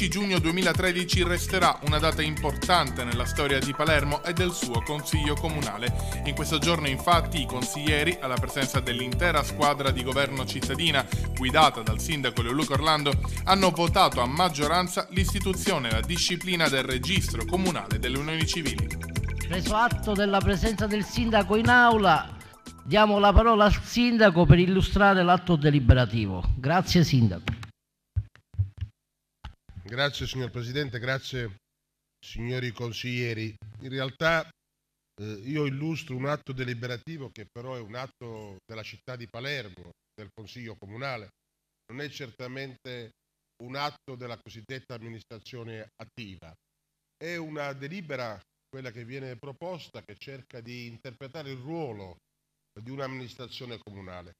10 giugno 2013 resterà una data importante nella storia di Palermo e del suo Consiglio Comunale. In questo giorno infatti i consiglieri, alla presenza dell'intera squadra di governo cittadina guidata dal sindaco Leoluco Orlando, hanno votato a maggioranza l'istituzione e la disciplina del registro comunale delle unioni civili. Preso atto della presenza del sindaco in aula, diamo la parola al sindaco per illustrare l'atto deliberativo. Grazie sindaco. Grazie signor Presidente, grazie signori consiglieri. In realtà eh, io illustro un atto deliberativo che però è un atto della città di Palermo, del Consiglio Comunale, non è certamente un atto della cosiddetta amministrazione attiva. È una delibera, quella che viene proposta, che cerca di interpretare il ruolo di un'amministrazione comunale.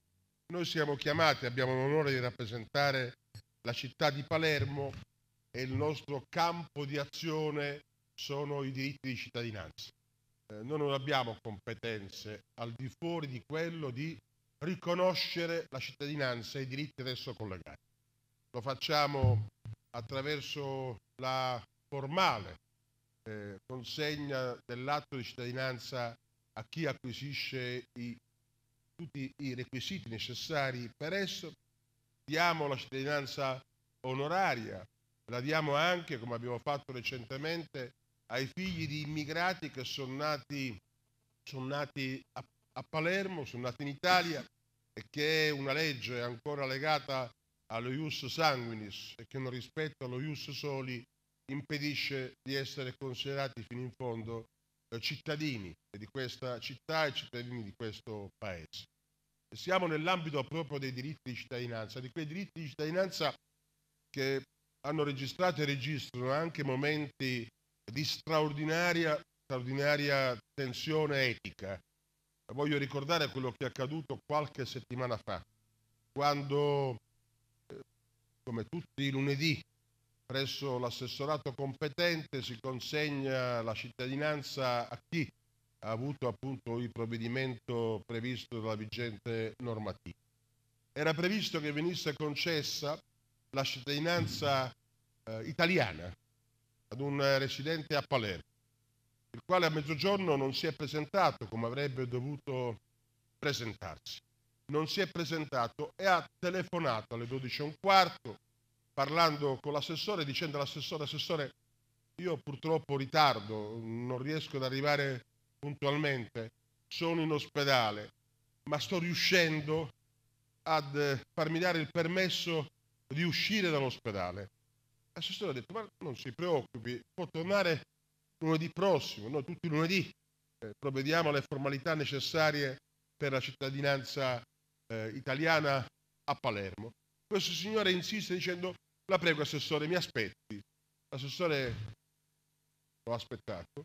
Noi siamo chiamati, abbiamo l'onore di rappresentare la città di Palermo e il nostro campo di azione sono i diritti di cittadinanza. Eh, noi non abbiamo competenze al di fuori di quello di riconoscere la cittadinanza e i diritti ad esso collegati. Lo facciamo attraverso la formale eh, consegna dell'atto di cittadinanza a chi acquisisce i, tutti i requisiti necessari per esso. Diamo la cittadinanza onoraria la diamo anche, come abbiamo fatto recentemente, ai figli di immigrati che sono nati, sono nati a, a Palermo, sono nati in Italia e che è una legge ancora legata allo ius sanguinis e che non rispetta lo ius soli impedisce di essere considerati fino in fondo eh, cittadini di questa città e cittadini di questo paese. Siamo nell'ambito proprio dei diritti di cittadinanza, di quei diritti di cittadinanza che hanno registrato e registrano anche momenti di straordinaria, straordinaria tensione etica. Voglio ricordare quello che è accaduto qualche settimana fa, quando, eh, come tutti i lunedì, presso l'assessorato competente si consegna la cittadinanza a chi ha avuto appunto il provvedimento previsto dalla vigente normativa. Era previsto che venisse concessa la cittadinanza eh, italiana ad un eh, residente a Palermo, il quale a mezzogiorno non si è presentato come avrebbe dovuto presentarsi. Non si è presentato e ha telefonato alle 12.15 parlando con l'assessore dicendo all'assessore, assessore, io purtroppo ritardo, non riesco ad arrivare puntualmente, sono in ospedale, ma sto riuscendo ad eh, farmi dare il permesso di uscire dall'ospedale. L'assessore ha detto, ma non si preoccupi, può tornare lunedì prossimo, noi tutti lunedì eh, provvediamo alle formalità necessarie per la cittadinanza eh, italiana a Palermo. Questo signore insiste dicendo, la prego assessore, mi aspetti. L'assessore l'ho aspettato,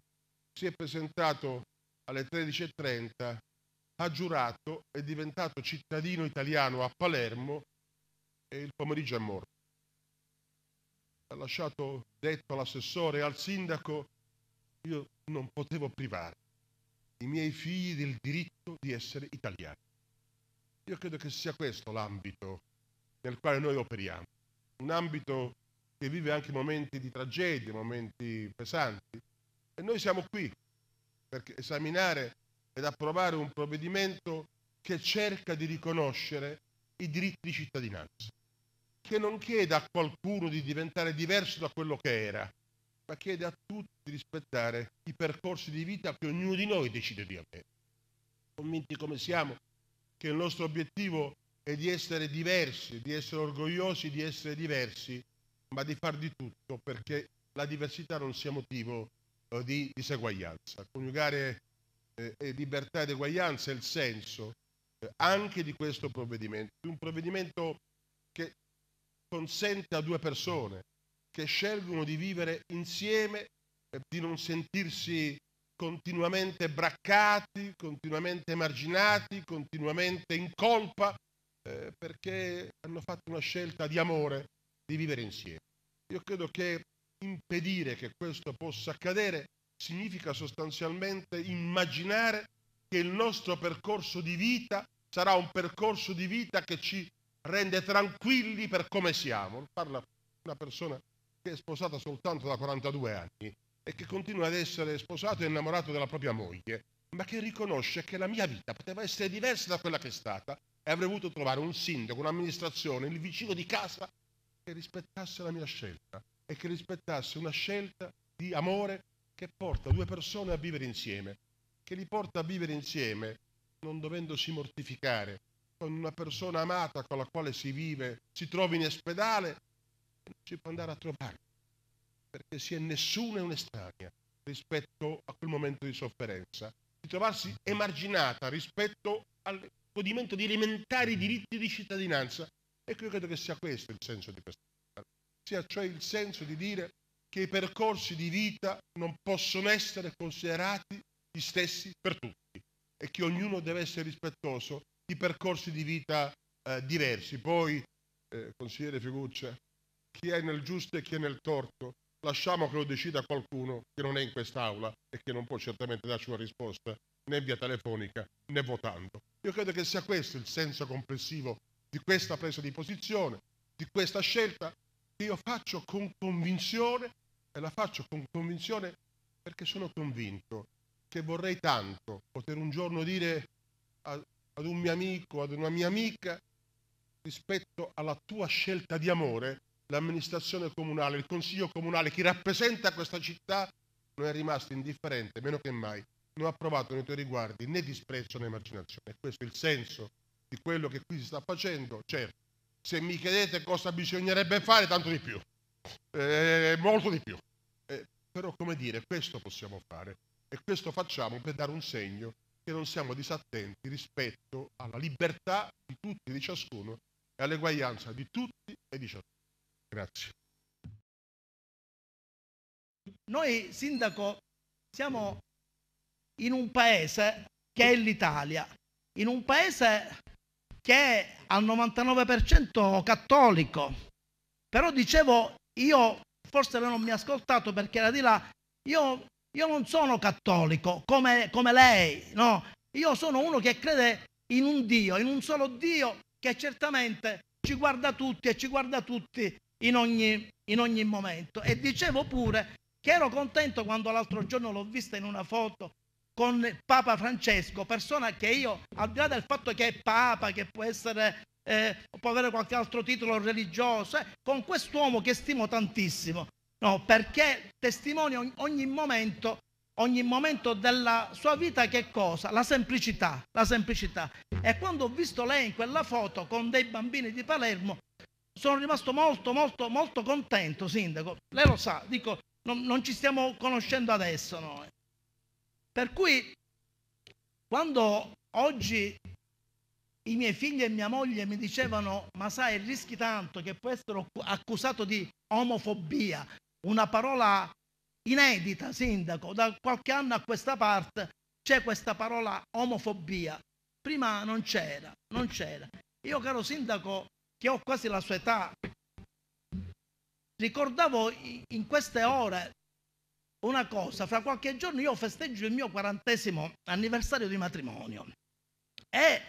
si è presentato alle 13.30, ha giurato, è diventato cittadino italiano a Palermo e il pomeriggio è morto. Ha lasciato detto all'assessore e al sindaco, io non potevo privare i miei figli del diritto di essere italiani. Io credo che sia questo l'ambito nel quale noi operiamo, un ambito che vive anche momenti di tragedia, momenti pesanti, e noi siamo qui per esaminare ed approvare un provvedimento che cerca di riconoscere i diritti di cittadinanza che non chiede a qualcuno di diventare diverso da quello che era, ma chiede a tutti di rispettare i percorsi di vita che ognuno di noi decide di avere. Convinti come siamo che il nostro obiettivo è di essere diversi, di essere orgogliosi di essere diversi, ma di far di tutto perché la diversità non sia motivo eh, di diseguaglianza. Coniugare eh, libertà ed eguaglianza è il senso eh, anche di questo provvedimento, di un provvedimento consente a due persone che scelgono di vivere insieme, di non sentirsi continuamente braccati, continuamente emarginati, continuamente in colpa, eh, perché hanno fatto una scelta di amore di vivere insieme. Io credo che impedire che questo possa accadere significa sostanzialmente immaginare che il nostro percorso di vita sarà un percorso di vita che ci rende tranquilli per come siamo. Parla una persona che è sposata soltanto da 42 anni e che continua ad essere sposato e innamorato della propria moglie, ma che riconosce che la mia vita poteva essere diversa da quella che è stata e avrei voluto trovare un sindaco, un'amministrazione, il vicino di casa che rispettasse la mia scelta e che rispettasse una scelta di amore che porta due persone a vivere insieme, che li porta a vivere insieme non dovendosi mortificare, con una persona amata con la quale si vive, si trovi in ospedale, non si può andare a trovare, perché si è nessuno e un'estranea rispetto a quel momento di sofferenza, di trovarsi emarginata rispetto al godimento di elementari diritti di cittadinanza. Ecco, io credo che sia questo il senso di questa sia cioè il senso di dire che i percorsi di vita non possono essere considerati gli stessi per tutti e che ognuno deve essere rispettoso di percorsi di vita eh, diversi. Poi, eh, consigliere Figuccia, chi è nel giusto e chi è nel torto, lasciamo che lo decida qualcuno che non è in quest'aula e che non può certamente darci una risposta né via telefonica né votando. Io credo che sia questo il senso complessivo di questa presa di posizione, di questa scelta che io faccio con convinzione e la faccio con convinzione perché sono convinto che vorrei tanto poter un giorno dire a ad un mio amico, ad una mia amica, rispetto alla tua scelta di amore, l'amministrazione comunale, il consiglio comunale, chi rappresenta questa città, non è rimasto indifferente, meno che mai, non ha provato nei tuoi riguardi né disprezzo né emarginazione. Questo è il senso di quello che qui si sta facendo. Certo, se mi chiedete cosa bisognerebbe fare, tanto di più, eh, molto di più. Eh, però, come dire, questo possiamo fare e questo facciamo per dare un segno che non siamo disattenti rispetto alla libertà di tutti e di ciascuno e all'eguaglianza di tutti e di ciascuno. Grazie. Noi, Sindaco, siamo in un paese che è l'Italia, in un paese che è al 99% cattolico. Però dicevo, io forse non mi ha ascoltato perché era di là, io io non sono cattolico come, come lei, no. Io sono uno che crede in un Dio, in un solo Dio che certamente ci guarda tutti e ci guarda tutti in ogni, in ogni momento. E dicevo pure che ero contento quando l'altro giorno l'ho vista in una foto con Papa Francesco, persona che io, al di là del fatto che è Papa, che può essere, eh, può avere qualche altro titolo religioso, eh, con quest'uomo che stimo tantissimo, No, perché testimonia ogni momento, ogni momento della sua vita che cosa? La semplicità, la semplicità. E quando ho visto lei in quella foto con dei bambini di Palermo, sono rimasto molto, molto, molto contento, sindaco. Lei lo sa, dico, non, non ci stiamo conoscendo adesso noi. Per cui, quando oggi i miei figli e mia moglie mi dicevano ma sai rischi tanto che può essere accusato di omofobia una parola inedita, sindaco, da qualche anno a questa parte c'è questa parola omofobia. Prima non c'era, non c'era. Io, caro sindaco, che ho quasi la sua età, ricordavo in queste ore una cosa, fra qualche giorno io festeggio il mio quarantesimo anniversario di matrimonio e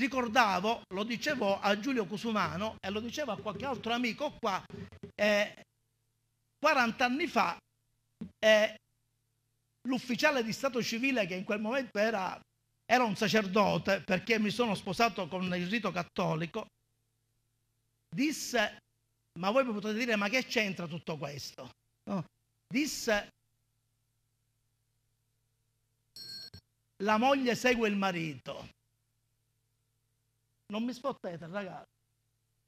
ricordavo, lo dicevo a Giulio Cusumano e lo dicevo a qualche altro amico qua, eh, 40 anni fa eh, l'ufficiale di Stato civile che in quel momento era, era un sacerdote perché mi sono sposato con il rito cattolico, disse, ma voi mi potete dire ma che c'entra tutto questo? No. Disse, la moglie segue il marito. Non mi spottete, ragazzi.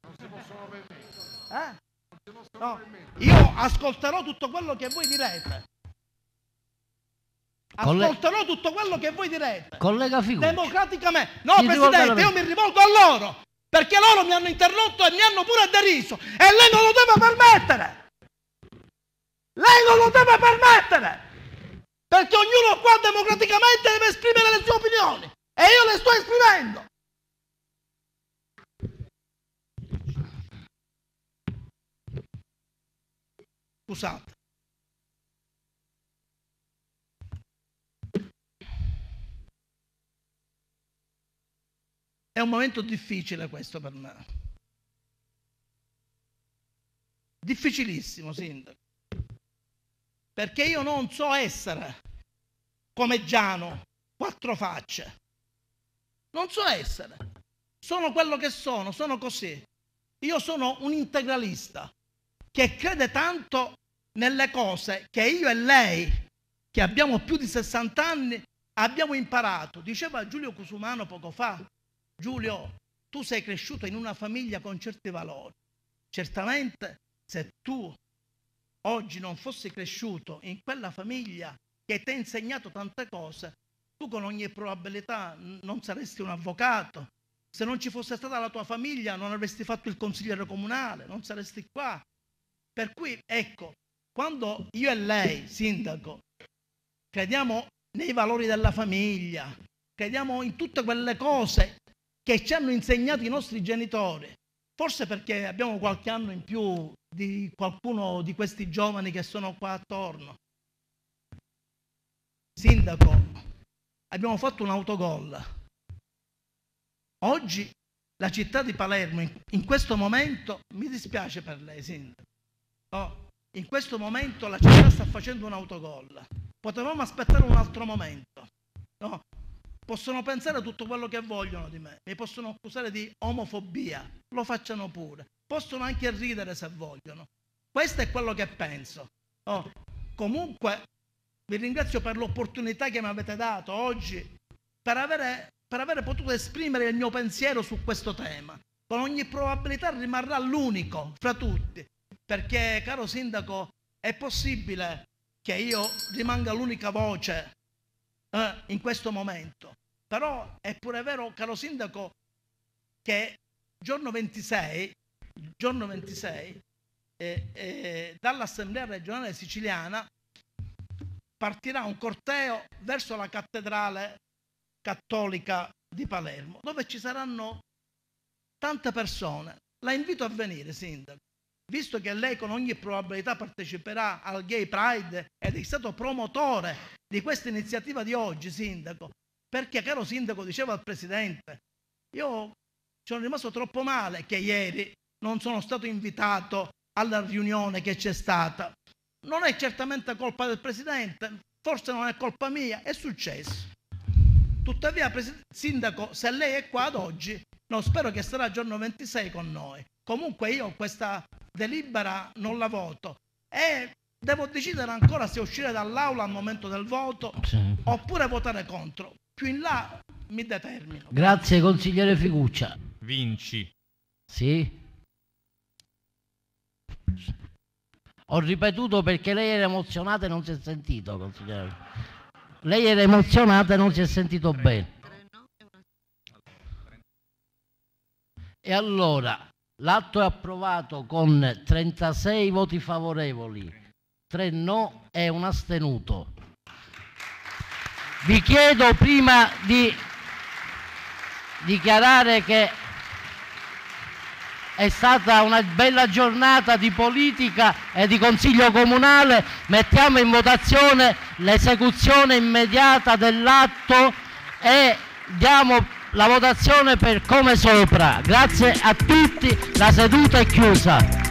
Non si possono permettere Eh? No? Io ascolterò tutto quello che voi direte. Ascolterò tutto quello che voi direte. Collega Figucci. Democraticamente. No, mi Presidente, io mi rivolgo a loro. Perché loro mi hanno interrotto e mi hanno pure deriso. E lei non lo deve permettere. Lei non lo deve permettere. Perché ognuno qua democraticamente deve esprimere le sue opinioni. E io le sto esprimendo. Scusate. È un momento difficile questo per me. Difficilissimo, Sindaco. Perché io non so essere come Giano, quattro facce. Non so essere. Sono quello che sono, sono così. Io sono un integralista che crede tanto nelle cose che io e lei, che abbiamo più di 60 anni, abbiamo imparato. Diceva Giulio Cusumano poco fa, Giulio, tu sei cresciuto in una famiglia con certi valori. Certamente se tu oggi non fossi cresciuto in quella famiglia che ti ha insegnato tante cose, tu con ogni probabilità non saresti un avvocato. Se non ci fosse stata la tua famiglia non avresti fatto il consigliere comunale, non saresti qua, per cui, ecco, quando io e lei, sindaco, crediamo nei valori della famiglia, crediamo in tutte quelle cose che ci hanno insegnato i nostri genitori, forse perché abbiamo qualche anno in più di qualcuno di questi giovani che sono qua attorno. Sindaco, abbiamo fatto un autogol. Oggi la città di Palermo in questo momento mi dispiace per lei, sindaco Oh, in questo momento la città sta facendo un autogol. Potevamo aspettare un altro momento. No? Possono pensare tutto quello che vogliono di me, mi possono accusare di omofobia, lo facciano pure. Possono anche ridere se vogliono. Questo è quello che penso. Oh, comunque vi ringrazio per l'opportunità che mi avete dato oggi per avere, per avere potuto esprimere il mio pensiero su questo tema. Con ogni probabilità rimarrà l'unico fra tutti perché, caro sindaco, è possibile che io rimanga l'unica voce eh, in questo momento. Però è pure vero, caro sindaco, che giorno 26, giorno 26 eh, eh, dall'Assemblea regionale siciliana partirà un corteo verso la cattedrale cattolica di Palermo, dove ci saranno tante persone. La invito a venire, sindaco visto che lei con ogni probabilità parteciperà al Gay Pride ed è stato promotore di questa iniziativa di oggi, Sindaco, perché, caro Sindaco, diceva al Presidente, io sono rimasto troppo male che ieri non sono stato invitato alla riunione che c'è stata. Non è certamente colpa del Presidente, forse non è colpa mia, è successo. Tuttavia, Sindaco, se lei è qua ad oggi, no, spero che sarà giorno 26 con noi. Comunque io ho questa delibera non la voto e devo decidere ancora se uscire dall'aula al momento del voto sì. oppure votare contro. Più in là mi determino. Grazie consigliere Figuccia. Vinci. Sì. Ho ripetuto perché lei era emozionata e non si è sentito, consigliere. Lei era emozionata e non si è sentito bene. E allora, L'atto è approvato con 36 voti favorevoli, 3 no e un astenuto. Vi chiedo prima di dichiarare che è stata una bella giornata di politica e di consiglio comunale. Mettiamo in votazione l'esecuzione immediata dell'atto e diamo la votazione per come sopra. Grazie a tutti, la seduta è chiusa.